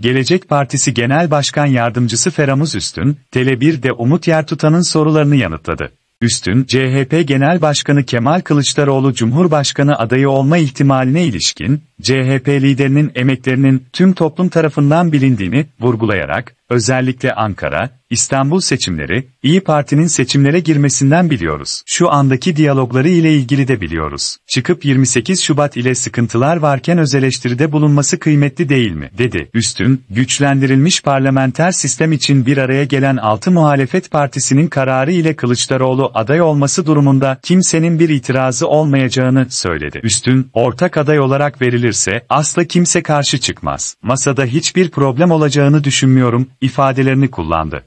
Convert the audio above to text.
Gelecek Partisi Genel Başkan Yardımcısı Feramuz Üstün, Tele1'de Umut Yertutan'ın sorularını yanıtladı. Üstün, CHP Genel Başkanı Kemal Kılıçdaroğlu Cumhurbaşkanı adayı olma ihtimaline ilişkin, CHP liderinin emeklerinin tüm toplum tarafından bilindiğini vurgulayarak, Özellikle Ankara, İstanbul seçimleri, İyi Parti'nin seçimlere girmesinden biliyoruz. Şu andaki diyalogları ile ilgili de biliyoruz. Çıkıp 28 Şubat ile sıkıntılar varken özeleştiride bulunması kıymetli değil mi? dedi. Üstün, güçlendirilmiş parlamenter sistem için bir araya gelen 6 muhalefet partisinin kararı ile Kılıçdaroğlu aday olması durumunda kimsenin bir itirazı olmayacağını söyledi. Üstün, ortak aday olarak verilirse asla kimse karşı çıkmaz. Masada hiçbir problem olacağını düşünmüyorum ifadelerini kullandı.